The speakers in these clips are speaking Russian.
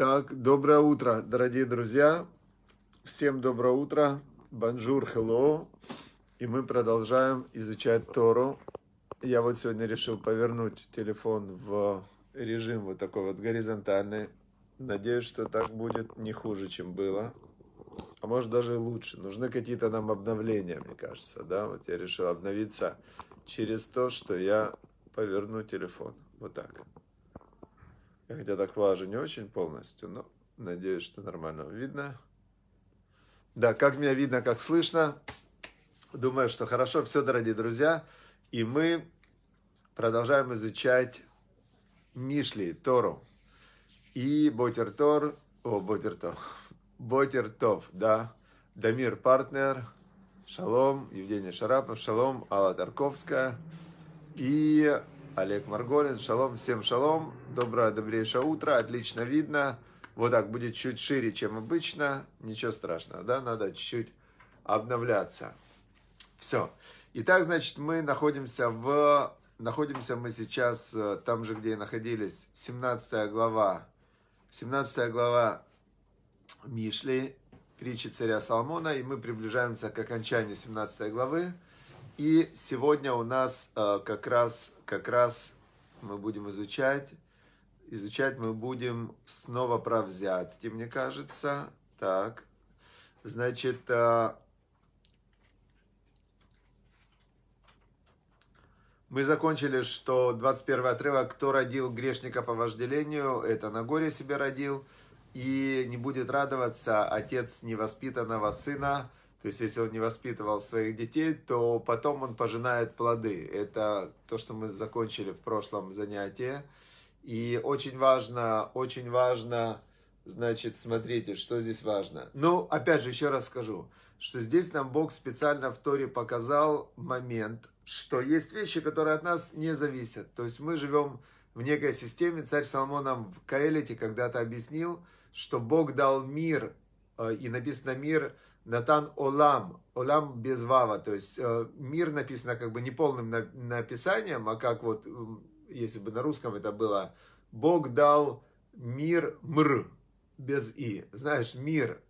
Так, доброе утро, дорогие друзья. Всем доброе утро. Бонжур, хеллоу. И мы продолжаем изучать Тору. Я вот сегодня решил повернуть телефон в режим вот такой вот горизонтальный. Надеюсь, что так будет не хуже, чем было. А может даже лучше. Нужны какие-то нам обновления, мне кажется. Да, вот я решил обновиться через то, что я поверну телефон. Вот так. Я хотя так влажу не очень полностью, но надеюсь, что нормально видно. Да, как меня видно, как слышно. Думаю, что хорошо. Все, дорогие друзья. И мы продолжаем изучать Мишли, Тору. И Ботертор, о, Ботертов, Ботертов, да, Дамир Партнер, Шалом, Евгений Шарапов, Шалом, Алла Тарковская. И Олег Марголин. Шалом, всем шалом. Доброе, добрейшее утро. Отлично видно. Вот так будет чуть шире, чем обычно. Ничего страшного, да? Надо чуть-чуть обновляться. Все. Итак, значит, мы находимся в... Находимся мы сейчас э, там же, где и находились. 17 глава. 17 глава Мишли, притчи царя Соломона. И мы приближаемся к окончанию 17 главы. И сегодня у нас э, как раз, как раз мы будем изучать, изучать мы будем снова про взятки, мне кажется. Так, значит, э, мы закончили, что 21 отрывок, кто родил грешника по вожделению, это на горе себя родил, и не будет радоваться отец невоспитанного сына, то есть, если он не воспитывал своих детей, то потом он пожинает плоды. Это то, что мы закончили в прошлом занятии. И очень важно, очень важно, значит, смотрите, что здесь важно. Ну, опять же, еще раз скажу, что здесь нам Бог специально в Торе показал момент, что есть вещи, которые от нас не зависят. То есть мы живем в некой системе. Царь Соломон нам в Каэлите когда-то объяснил, что Бог дал мир, э, и написано мир – Натан Олам, Олам без Вава, то есть э, мир написано как бы не полным написанием, а как вот, если бы на русском это было, Бог дал мир мр, без и. Знаешь, мир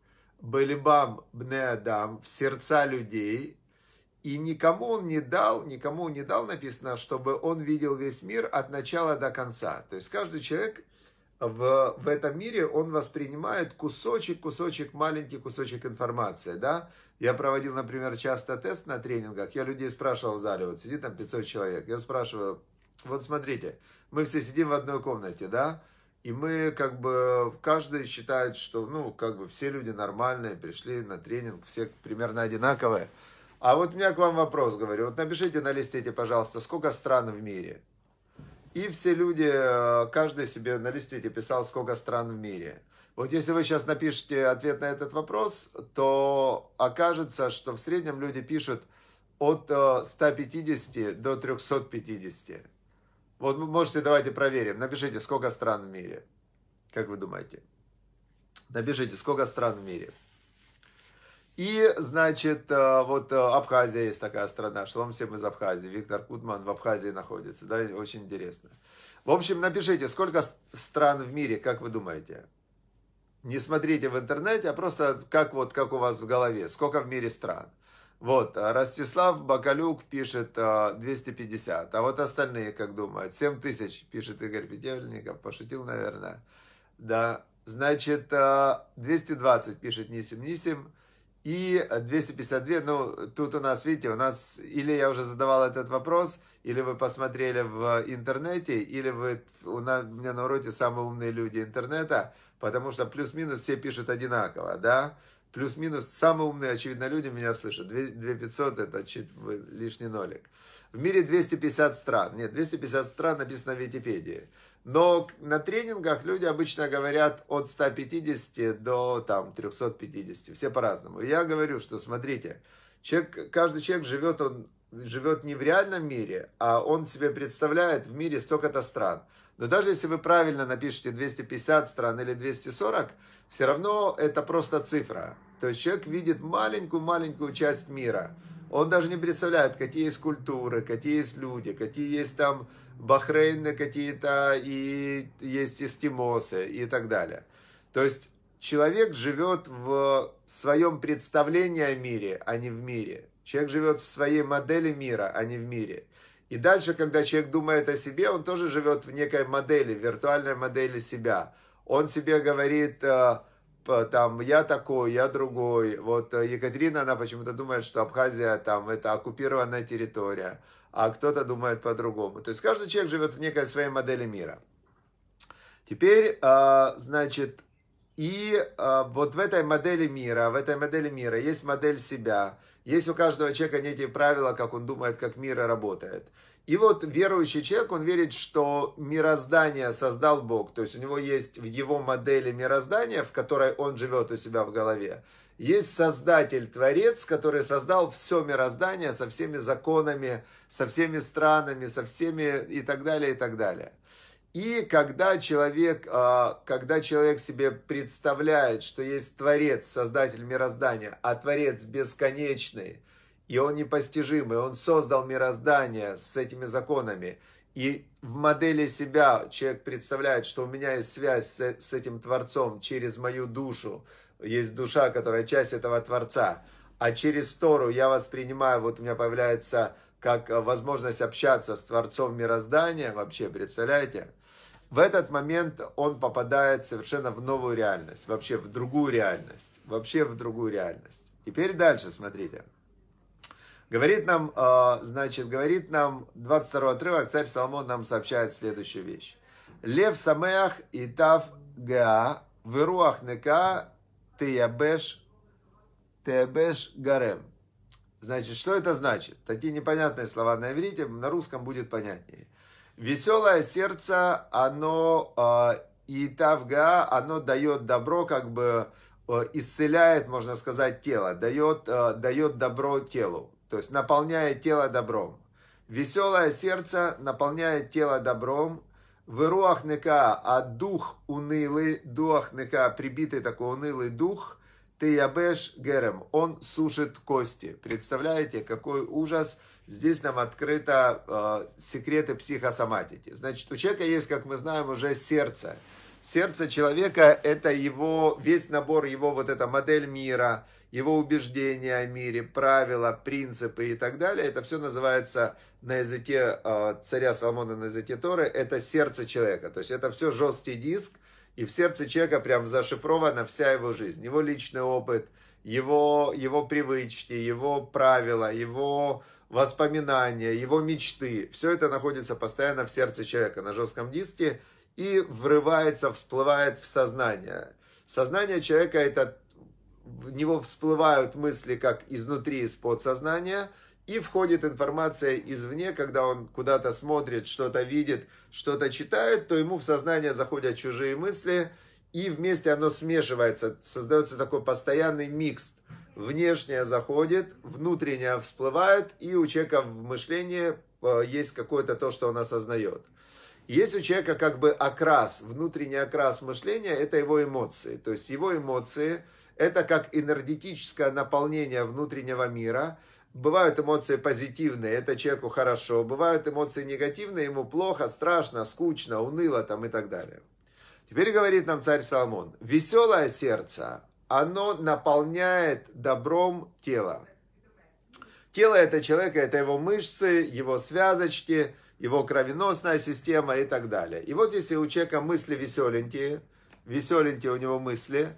Балибам Бнеадам в сердца людей, и никому он не дал, никому не дал написано, чтобы он видел весь мир от начала до конца. То есть каждый человек в, в этом мире, он воспринимает кусочек, кусочек, маленький кусочек информации, да. Я проводил, например, часто тест на тренингах, я людей спрашивал в зале, вот сидит там 500 человек, я спрашиваю, вот смотрите, мы все сидим в одной комнате, да, и мы как бы, каждый считает, что, ну, как бы все люди нормальные, пришли на тренинг, все примерно одинаковые. А вот у меня к вам вопрос, говорю, вот напишите на листете, пожалуйста, сколько стран в мире? И все люди, э, каждый себе на листе писал, сколько стран в мире. Вот если вы сейчас напишете ответ на этот вопрос, то окажется, что в среднем люди пишут от 150 э, до 350. Вот можете, давайте проверим. Напишите, сколько стран в мире. Как вы думаете? Напишите, сколько стран в мире. И, значит, э, вот э, Абхазия есть такая страна. Шлом всем из Абхазии. Виктор Кутман в Абхазии находится. Да, очень интересно. В общем, напишите, сколько стран в мире, как вы думаете? Не смотрите в интернете, а просто как вот, как у вас в голове. Сколько в мире стран? Вот, э, Ростислав Бакалюк пишет 250, а вот остальные как думают? 7 тысяч, пишет Игорь Петельников, пошутил, наверное. Да, значит, 220 пишет Нисим Нисим, и 252, ну, тут у нас, видите, у нас, или я уже задавал этот вопрос, или вы посмотрели в интернете, или вы, у, нас, у меня на уроке самые умные люди интернета, потому что плюс-минус все пишут одинаково, да? Плюс-минус самые умные, очевидно, люди меня слышат. 2500 это чуть лишний нолик. В мире 250 стран. Нет, 250 стран написано в Википедии. Но на тренингах люди обычно говорят от 150 до там, 350, все по-разному. Я говорю, что смотрите, человек, каждый человек живет, он живет не в реальном мире, а он себе представляет в мире столько-то стран. Но даже если вы правильно напишете 250 стран или 240, все равно это просто цифра. То есть человек видит маленькую-маленькую часть мира. Он даже не представляет, какие есть культуры, какие есть люди, какие есть там Бахрейны какие-то, и есть эстимосы и так далее. То есть человек живет в своем представлении о мире, а не в мире. Человек живет в своей модели мира, а не в мире. И дальше, когда человек думает о себе, он тоже живет в некой модели, виртуальной модели себя. Он себе говорит, э, там я такой, я другой. Вот э, Екатерина, она почему-то думает, что Абхазия там это оккупированная территория, а кто-то думает по-другому. То есть каждый человек живет в некой своей модели мира. Теперь, э, значит, и э, вот в этой модели мира, в этой модели мира есть модель себя, есть у каждого человека некие правила, как он думает, как мир работает. И вот верующий человек, он верит, что мироздание создал Бог. То есть у него есть в его модели мироздания, в которой он живет у себя в голове, есть создатель, творец, который создал все мироздание со всеми законами, со всеми странами, со всеми и так далее, и так далее. И когда человек, а, когда человек себе представляет, что есть Творец, Создатель мироздания, а Творец бесконечный, и он непостижимый, он создал мироздание с этими законами. И в модели себя человек представляет, что у меня есть связь с, с этим Творцом через мою душу, есть душа, которая часть этого Творца. А через Тору я воспринимаю, вот у меня появляется как возможность общаться с Творцом мироздания, вообще, представляете? В этот момент он попадает совершенно в новую реальность, вообще в другую реальность, вообще в другую реальность. Теперь дальше смотрите. Говорит нам, э, значит, говорит нам 22 отрывок, царь Соломон нам сообщает следующую вещь. Лев самеах и тав га, веруах нека, теябеш, теябеш гарем. Значит, что это значит? Такие непонятные слова на иврите, на русском будет понятнее. Веселое сердце, оно э, и тавга, оно дает добро, как бы э, исцеляет, можно сказать, тело, дает, э, дает добро телу то есть наполняя тело добром. Веселое сердце наполняет тело добром. В а дух унылый, дуах прибитый такой унылый дух, ты ябеш герем, он сушит кости. Представляете, какой ужас. Здесь нам открыто э, секреты психосоматики. Значит, у человека есть, как мы знаем, уже сердце. Сердце человека – это его, весь набор его вот эта модель мира, его убеждения о мире, правила, принципы и так далее. Это все называется на языке э, царя Соломона, на языке Торы, это сердце человека. То есть это все жесткий диск, и в сердце человека прям зашифрована вся его жизнь, его личный опыт, его, его привычки, его правила, его воспоминания, его мечты. Все это находится постоянно в сердце человека на жестком диске, и врывается, всплывает в сознание. Сознание человека это в него всплывают мысли как изнутри, из подсознания, и входит информация извне, когда он куда-то смотрит, что-то видит, что-то читает, то ему в сознание заходят чужие мысли, и вместе оно смешивается, создается такой постоянный микс. Внешнее заходит, внутреннее всплывает, и у человека в мышлении э, есть какое-то то, что он осознает. Есть у человека как бы окрас, внутренний окрас мышления – это его эмоции. То есть его эмоции – это как энергетическое наполнение внутреннего мира. Бывают эмоции позитивные, это человеку хорошо. Бывают эмоции негативные, ему плохо, страшно, скучно, уныло там и так далее. Теперь говорит нам царь Соломон, веселое сердце, оно наполняет добром тело. Тело это человека, это его мышцы, его связочки – его кровеносная система и так далее. И вот если у человека мысли веселенькие, веселенькие у него мысли,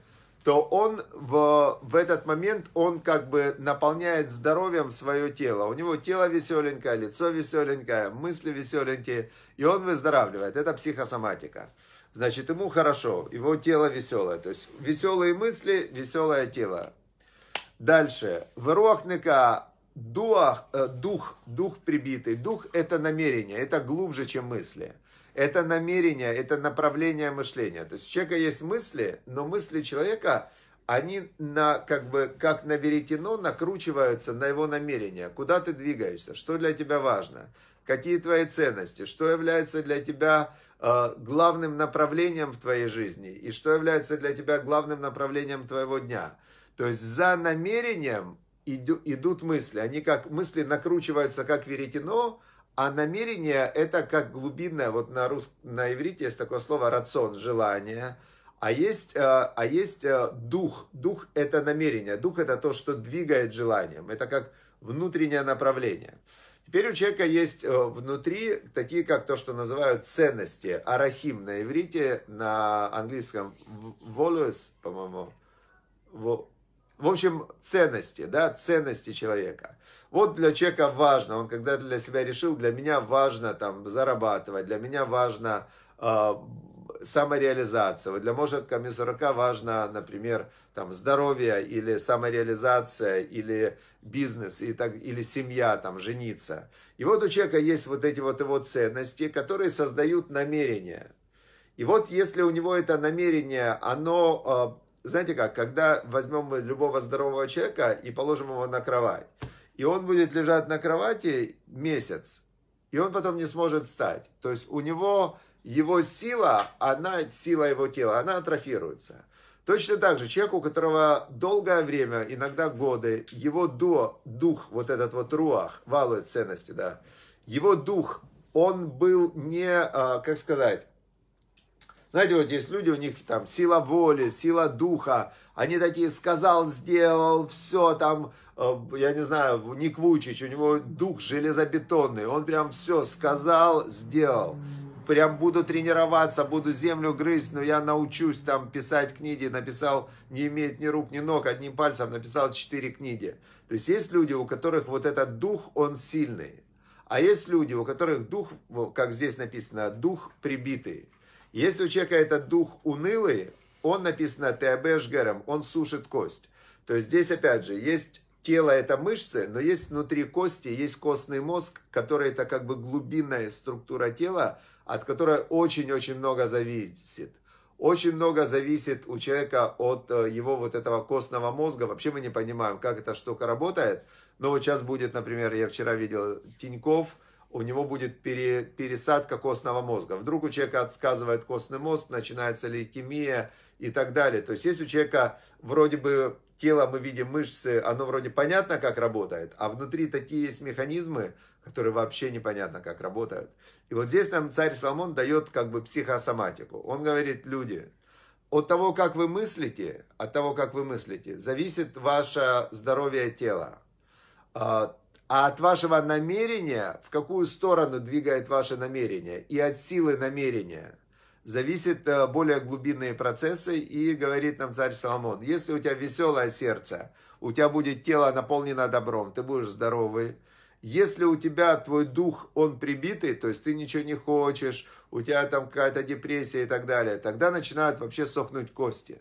то он в, в этот момент, он как бы наполняет здоровьем свое тело. У него тело веселенькое, лицо веселенькое, мысли веселенькие, и он выздоравливает. Это психосоматика. Значит, ему хорошо, его тело веселое. То есть веселые мысли, веселое тело. Дальше. Верохника дух э, дух, дух прибитый. Дух – это намерение, это глубже, чем мысли. Это намерение, это направление мышления. То есть у человека есть мысли, но мысли человека, они на, как бы, как на веретено накручиваются на его намерение. Куда ты двигаешься, что для тебя важно, какие твои ценности, что является для тебя э, главным направлением в твоей жизни и что является для тебя главным направлением твоего дня. То есть за намерением идут мысли. Они как мысли накручиваются как веретено, а намерение это как глубинное, вот на, рус, на иврите есть такое слово рацион, желание. А есть, э, а есть э, дух. Дух это намерение. Дух это то, что двигает желанием. Это как внутреннее направление. Теперь у человека есть э, внутри такие, как то, что называют ценности. Арахим на иврите, на английском волюс, по-моему, в общем, ценности, да, ценности человека. Вот для человека важно, он когда для себя решил, для меня важно там зарабатывать, для меня важно э, самореализация. Вот для мне Мисурака важно, например, там, здоровье или самореализация, или бизнес, и так, или семья, там, жениться. И вот у человека есть вот эти вот его ценности, которые создают намерение. И вот если у него это намерение, оно а, знаете как, когда возьмем мы любого здорового человека и положим его на кровать, и он будет лежать на кровати месяц, и он потом не сможет встать. То есть у него его сила, она, сила его тела, она атрофируется. Точно так же человек, у которого долгое время, иногда годы, его до, дух, вот этот вот руах, валует ценности, да, его дух, он был не, а, как сказать, знаете, вот есть люди, у них там сила воли, сила духа. Они такие сказал, сделал, все там, э, я не знаю, Ник Вучич, у него дух железобетонный. Он прям все сказал, сделал. Прям буду тренироваться, буду землю грызть, но я научусь там писать книги. Написал, не имеет ни рук, ни ног, одним пальцем написал четыре книги. То есть есть люди, у которых вот этот дух, он сильный. А есть люди, у которых дух, как здесь написано, дух прибитый. Если у человека этот дух унылый, он написано Теобешгером, он сушит кость. То есть здесь опять же есть тело это мышцы, но есть внутри кости, есть костный мозг, который это как бы глубинная структура тела, от которой очень-очень много зависит. Очень много зависит у человека от э, его вот этого костного мозга. Вообще мы не понимаем, как эта штука работает. Но вот сейчас будет, например, я вчера видел Тиньков – у него будет пере, пересадка костного мозга. Вдруг у человека отказывает костный мозг, начинается лейкемия и так далее. То есть, если у человека вроде бы тело, мы видим мышцы, оно вроде понятно, как работает, а внутри такие есть механизмы, которые вообще непонятно, как работают. И вот здесь нам царь Соломон дает как бы психосоматику. Он говорит, люди, от того, как вы мыслите, от того, как вы мыслите, зависит ваше здоровье тела а, а от вашего намерения, в какую сторону двигает ваше намерение, и от силы намерения зависят э, более глубинные процессы. И говорит нам царь Соломон, если у тебя веселое сердце, у тебя будет тело наполнено добром, ты будешь здоровый. Если у тебя твой дух, он прибитый, то есть ты ничего не хочешь, у тебя там какая-то депрессия и так далее, тогда начинают вообще сохнуть кости.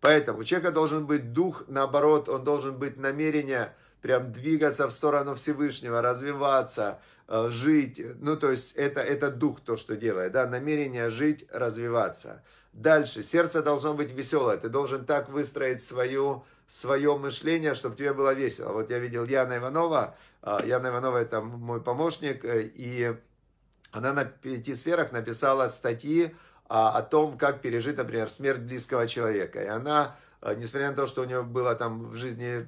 Поэтому у человека должен быть дух, наоборот, он должен быть намерение – прям двигаться в сторону Всевышнего, развиваться, э, жить. Ну, то есть это, это дух то, что делает, да, намерение жить, развиваться. Дальше, сердце должно быть веселое, ты должен так выстроить свою, свое мышление, чтобы тебе было весело. Вот я видел Яна Иванова, э, Яна Иванова это мой помощник, э, и она на пяти сферах написала статьи а, о том, как пережить, например, смерть близкого человека. И она несмотря на то, что у нее было там в жизни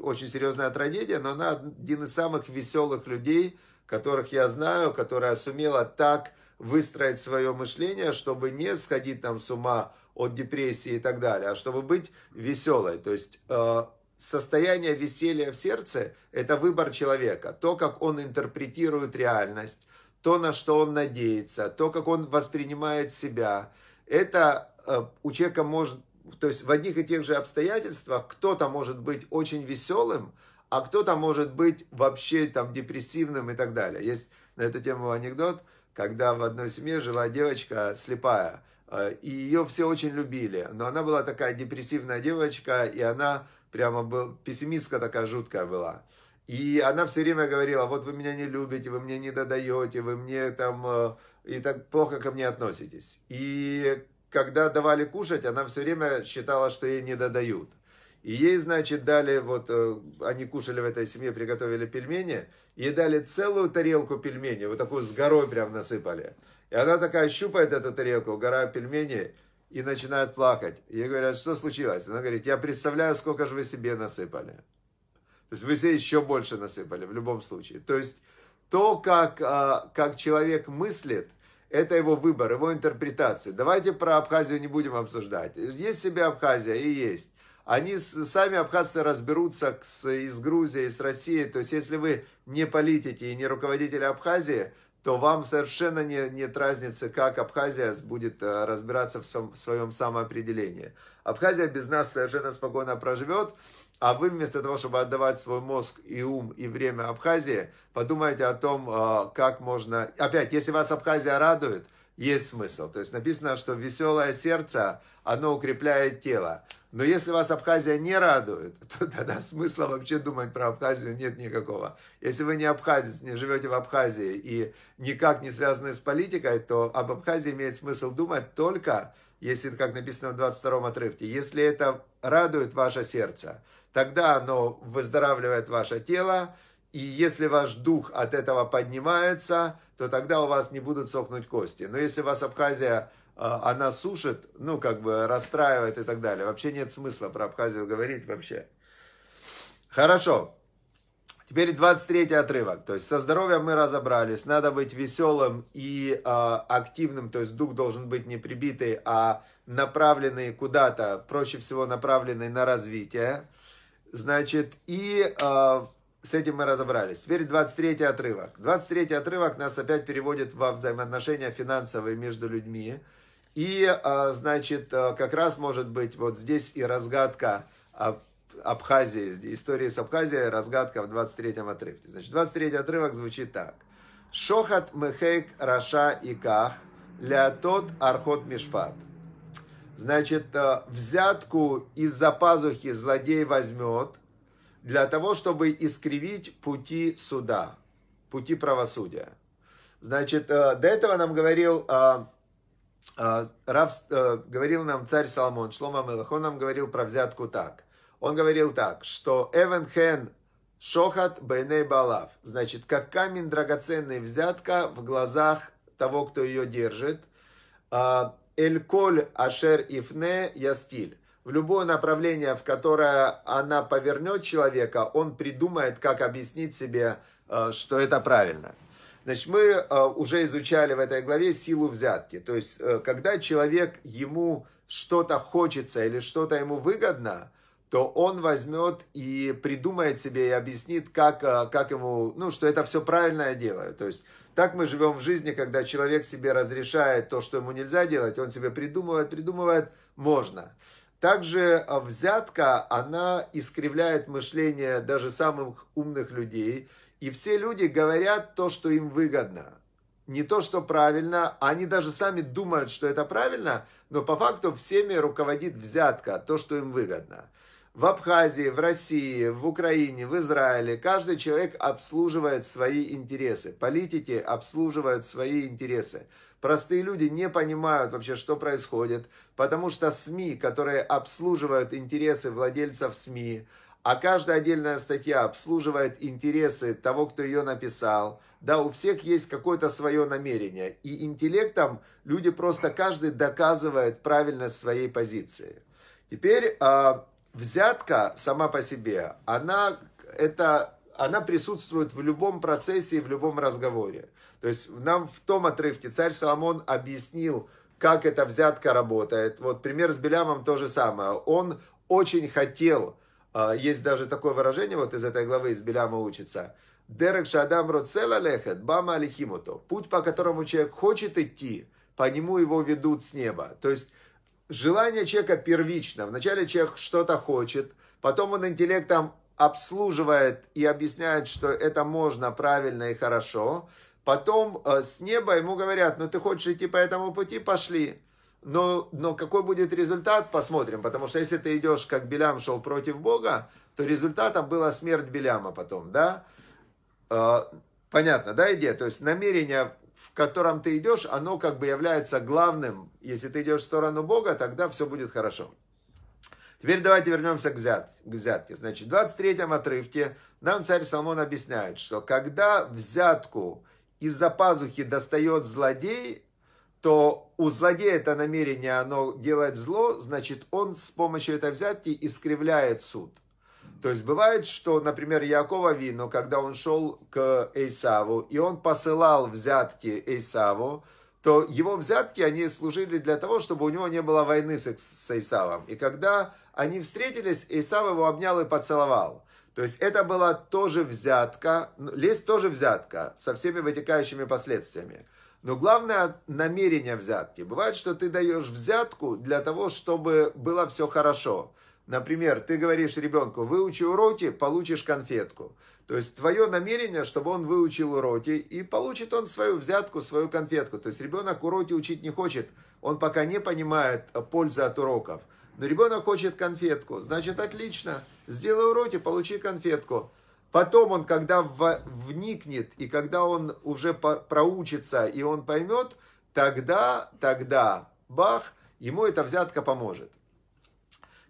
очень серьезная трагедия, но она один из самых веселых людей, которых я знаю, которая сумела так выстроить свое мышление, чтобы не сходить там с ума от депрессии и так далее, а чтобы быть веселой. То есть э, состояние веселья в сердце – это выбор человека, то, как он интерпретирует реальность, то, на что он надеется, то, как он воспринимает себя. Это э, у человека может то есть в одних и тех же обстоятельствах кто-то может быть очень веселым, а кто-то может быть вообще там депрессивным и так далее. Есть на эту тему анекдот, когда в одной семье жила девочка слепая, э, и ее все очень любили, но она была такая депрессивная девочка, и она прямо был, пессимистка такая жуткая была. И она все время говорила, вот вы меня не любите, вы мне не додаете, вы мне там э, и так плохо ко мне относитесь. И когда давали кушать, она все время считала, что ей не додают. И ей, значит, дали, вот э, они кушали в этой семье, приготовили пельмени, ей дали целую тарелку пельменей, вот такую с горой прям насыпали. И она такая щупает эту тарелку, гора пельменей, и начинает плакать. Ей говорят, что случилось? Она говорит, я представляю, сколько же вы себе насыпали. То есть вы себе еще больше насыпали в любом случае. То есть то, как, а, как человек мыслит – это его выбор, его интерпретация. Давайте про Абхазию не будем обсуждать. Есть себе Абхазия и есть. Они сами абхазцы разберутся с, и с Грузией, и с Россией. То есть, если вы не политики и не руководители Абхазии, то вам совершенно не, нет разницы, как Абхазия будет э, разбираться в своем, в своем самоопределении. Абхазия без нас совершенно спокойно проживет. А вы вместо того, чтобы отдавать свой мозг и ум и время Абхазии, подумайте о том, а, как можно... Опять, если вас Абхазия радует, есть смысл. То есть написано, что веселое сердце, оно укрепляет тело. Но если вас Абхазия не радует, то тогда смысла вообще думать про Абхазию нет никакого. Если вы не абхазец, не живете в Абхазии и никак не связаны с политикой, то об Абхазии имеет смысл думать только, если, как написано в 22 отрывке, если это радует ваше сердце тогда оно выздоравливает ваше тело, и если ваш дух от этого поднимается, то тогда у вас не будут сохнуть кости. Но если у вас Абхазия, э, она сушит, ну, как бы расстраивает и так далее. Вообще нет смысла про Абхазию говорить вообще. Хорошо. Теперь 23 отрывок. То есть со здоровьем мы разобрались. Надо быть веселым и э, активным. То есть дух должен быть не прибитый, а направленный куда-то. Проще всего направленный на развитие. Значит, и э, с этим мы разобрались. Теперь 23 отрывок. 23 отрывок нас опять переводит во взаимоотношения финансовые между людьми. И, э, значит, э, как раз может быть вот здесь и разгадка об, Абхазии, истории с Абхазией, разгадка в 23 отрывке. Значит, 23 отрывок звучит так. Шохат мехейк раша иках тот архот мишпат значит, э, взятку из-за пазухи злодей возьмет для того, чтобы искривить пути суда, пути правосудия. Значит, э, до этого нам говорил, э, Рав, говорил нам царь Соломон, Шлома Мелах, он нам говорил про взятку так. Он говорил так, что Эвен Хен Шохат Бейней Балав, значит, как камень драгоценный взятка в глазах того, кто ее держит – Эль-Коль Ашер Ифне Ястиль. В любое направление, в которое она повернет человека, он придумает, как объяснить себе, э, что это правильно. Значит, мы э, уже изучали в этой главе силу взятки. То есть, э, когда человек, ему что-то хочется или что-то ему выгодно, то он возьмет и придумает себе и объяснит, как, как ему, ну, что это все правильное дело. То есть, так мы живем в жизни, когда человек себе разрешает то, что ему нельзя делать, он себе придумывает, придумывает, можно. Также а, взятка, она искривляет мышление даже самых умных людей, и все люди говорят то, что им выгодно. Не то, что правильно, они даже сами думают, что это правильно, но по факту всеми руководит взятка, то, что им выгодно. В Абхазии, в России, в Украине, в Израиле каждый человек обслуживает свои интересы. Политики обслуживают свои интересы. Простые люди не понимают вообще, что происходит, потому что СМИ, которые обслуживают интересы владельцев СМИ, а каждая отдельная статья обслуживает интересы того, кто ее написал. Да, у всех есть какое-то свое намерение. И интеллектом люди просто каждый доказывает правильность своей позиции. Теперь а, взятка сама по себе, она, это, она присутствует в любом процессе и в любом разговоре. То есть нам в том отрывке царь Соломон объяснил, как эта взятка работает. Вот пример с Белямом то же самое. Он очень хотел, а, есть даже такое выражение вот из этой главы, из Беляма учится, «Дерек шадам роцела лехет бама алихимото» – «Путь, по которому человек хочет идти, по нему его ведут с неба». То есть Желание человека первично. Вначале человек что-то хочет, потом он интеллектом обслуживает и объясняет, что это можно правильно и хорошо. Потом э, с неба ему говорят, ну ты хочешь идти по этому пути, пошли. Но, но какой будет результат, посмотрим. Потому что если ты идешь, как Белям шел против Бога, то результатом была смерть Беляма потом, да? Э, понятно, да, идея? То есть намерение в котором ты идешь, оно как бы является главным. Если ты идешь в сторону Бога, тогда все будет хорошо. Теперь давайте вернемся к, взят, к взятке. Значит, в 23 отрывке нам царь Соломон объясняет, что когда взятку из-за пазухи достает злодей, то у злодея это намерение, оно делать зло, значит, он с помощью этой взятки искривляет суд. То есть бывает, что, например, Якова Вину, когда он шел к Эйсаву, и он посылал взятки Эйсаву, то его взятки, они служили для того, чтобы у него не было войны с, с Эйсавом. И когда они встретились, Эйсав его обнял и поцеловал. То есть это была тоже взятка, ну, лесть тоже взятка, со всеми вытекающими последствиями. Но главное намерение взятки. Бывает, что ты даешь взятку для того, чтобы было все хорошо. Например, ты говоришь ребенку, выучи уроки, получишь конфетку. То есть твое намерение, чтобы он выучил уроки, и получит он свою взятку, свою конфетку. То есть ребенок уроки учить не хочет, он пока не понимает пользы от уроков. Но ребенок хочет конфетку, значит отлично, сделай уроки, получи конфетку. Потом он, когда вникнет, и когда он уже проучится, и он поймет, тогда, тогда, бах, ему эта взятка поможет.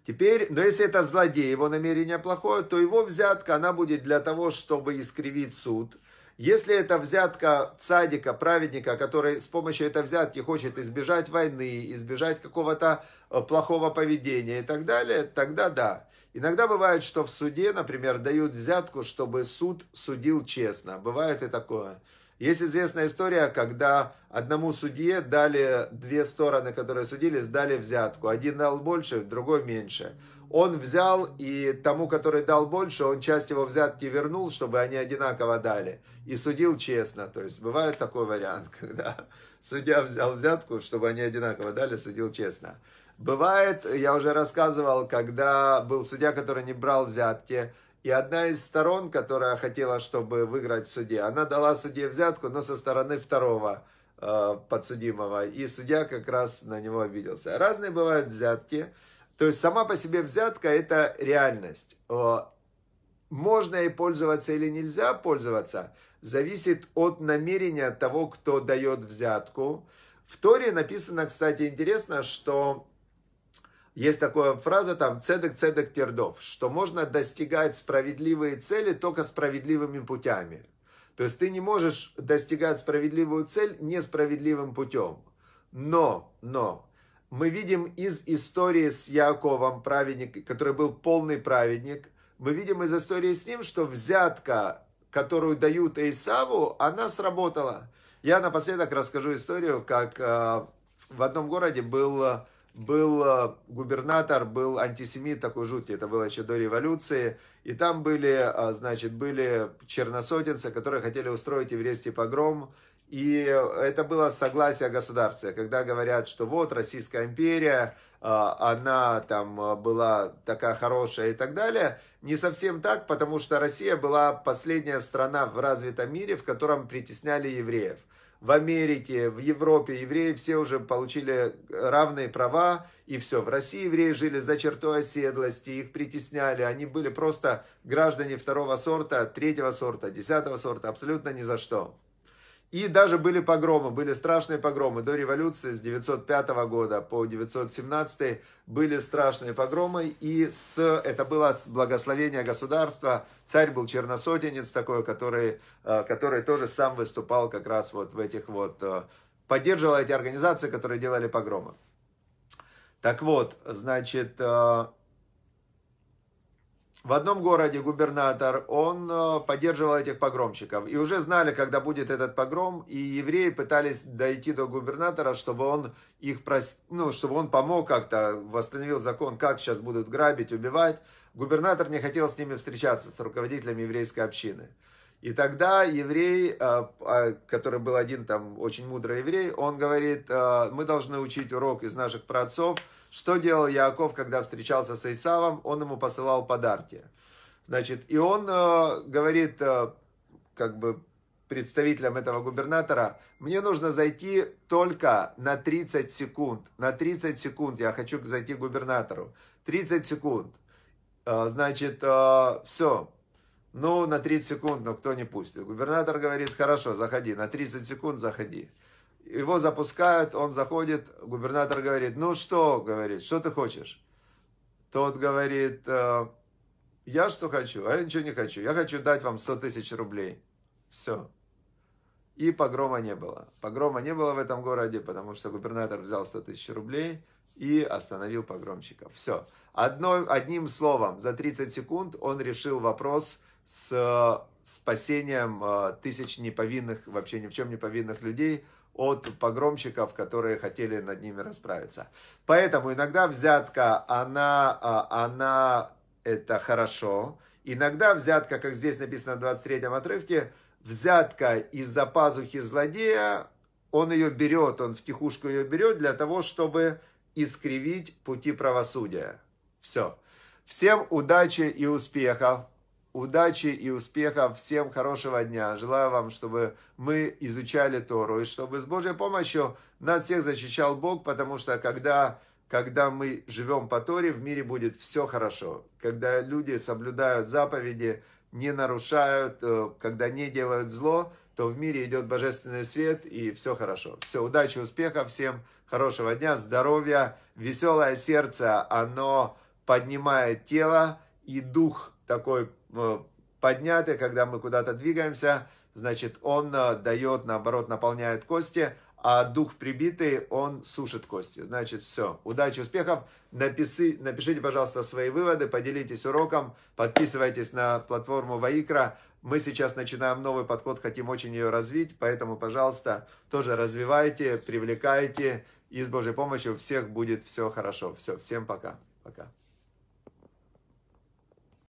Теперь, но если это злодей, его намерение плохое, то его взятка, она будет для того, чтобы искривить суд. Если это взятка цадика, праведника, который с помощью этой взятки хочет избежать войны, избежать какого-то э, плохого поведения и так далее, тогда да. Иногда бывает, что в суде, например, дают взятку, чтобы суд судил честно. Бывает и такое. Есть известная история, когда одному судье дали две стороны, которые судились, дали взятку. Один дал больше, другой меньше. Он взял, и тому, который дал больше, он часть его взятки вернул, чтобы они одинаково дали. И судил честно. То есть бывает такой вариант, когда судья взял взятку, чтобы они одинаково дали, судил честно. Бывает, я уже рассказывал, когда был судья, который не брал взятки, и одна из сторон, которая хотела, чтобы выиграть в суде, она дала судье взятку, но со стороны второго э, подсудимого. И судья как раз на него обиделся. Разные бывают взятки. То есть сама по себе взятка – это реальность. Можно и пользоваться или нельзя пользоваться, зависит от намерения того, кто дает взятку. В Торе написано, кстати, интересно, что есть такая фраза там «цедек, цедек, тердов», что можно достигать справедливые цели только справедливыми путями. То есть ты не можешь достигать справедливую цель несправедливым путем. Но, но, мы видим из истории с Яковом, праведник, который был полный праведник, мы видим из истории с ним, что взятка, которую дают Эйсаву, она сработала. Я напоследок расскажу историю, как э, в одном городе был э, был э, губернатор, был антисемит такой жуткий. это было еще до революции, и там были, э, значит, были черносотенцы, которые хотели устроить еврейский погром, и это было согласие государства, когда говорят, что вот Российская империя, э, она там была такая хорошая и так далее. Не совсем так, потому что Россия была последняя страна в развитом мире, в котором притесняли евреев в Америке, в Европе евреи все уже получили равные права, и все. В России евреи жили за чертой оседлости, их притесняли, они были просто граждане второго сорта, третьего сорта, десятого сорта, абсолютно ни за что. И даже были погромы, были страшные погромы. До революции с 905 года по 917 были страшные погромы. И с, это было с благословения государства. Царь был черносотенец такой, который, э, который тоже сам выступал как раз вот в этих вот... Э, поддерживал эти организации, которые делали погромы. Так вот, значит, э, в одном городе губернатор, он э, поддерживал этих погромщиков. И уже знали, когда будет этот погром, и евреи пытались дойти до губернатора, чтобы он их прос... ну, чтобы он помог как-то, восстановил закон, как сейчас будут грабить, убивать. Губернатор не хотел с ними встречаться, с руководителями еврейской общины. И тогда еврей, э, а, который был один там очень мудрый еврей, он говорит, э, мы должны учить урок из наших праотцов, что делал Яков, когда встречался с Исавом? Он ему посылал подарки. Значит, и он э, говорит, э, как бы представителям этого губернатора, мне нужно зайти только на 30 секунд. На 30 секунд я хочу зайти к губернатору. 30 секунд. Э, значит, э, все. Ну, на 30 секунд, но кто не пустит. Губернатор говорит, хорошо, заходи. На 30 секунд заходи. Его запускают, он заходит, губернатор говорит, ну что, говорит, что ты хочешь? Тот говорит, «Э, я что хочу? А я ничего не хочу. Я хочу дать вам 100 тысяч рублей. Все. И погрома не было. Погрома не было в этом городе, потому что губернатор взял 100 тысяч рублей и остановил погромщиков. Все. Одно, одним словом, за 30 секунд он решил вопрос с э, спасением э, тысяч неповинных, вообще ни в чем не повинных людей от погромщиков, которые хотели над ними расправиться. Поэтому иногда взятка, она, а, она это хорошо. Иногда взятка, как здесь написано в 23 отрывке, взятка из-за пазухи злодея, он ее берет, он втихушку ее берет для того, чтобы искривить пути правосудия. Все. Всем удачи и успехов! удачи и успехов, всем хорошего дня. Желаю вам, чтобы мы изучали Тору и чтобы с Божьей помощью нас всех защищал Бог, потому что когда, когда мы живем по Торе, в мире будет все хорошо. Когда люди соблюдают заповеди, не нарушают, э, когда не делают зло, то в мире идет божественный свет и все хорошо. Все, удачи, успехов всем, хорошего дня, здоровья, веселое сердце, оно поднимает тело и дух – такой э, поднятый, когда мы куда-то двигаемся, значит, он э, дает, наоборот, наполняет кости, а дух прибитый, он сушит кости. Значит, все. Удачи, успехов. Напиши, напишите, пожалуйста, свои выводы, поделитесь уроком, подписывайтесь на платформу Ваикра. Мы сейчас начинаем новый подход, хотим очень ее развить, поэтому, пожалуйста, тоже развивайте, привлекайте, и с Божьей помощью у всех будет все хорошо. Все, всем пока. Пока.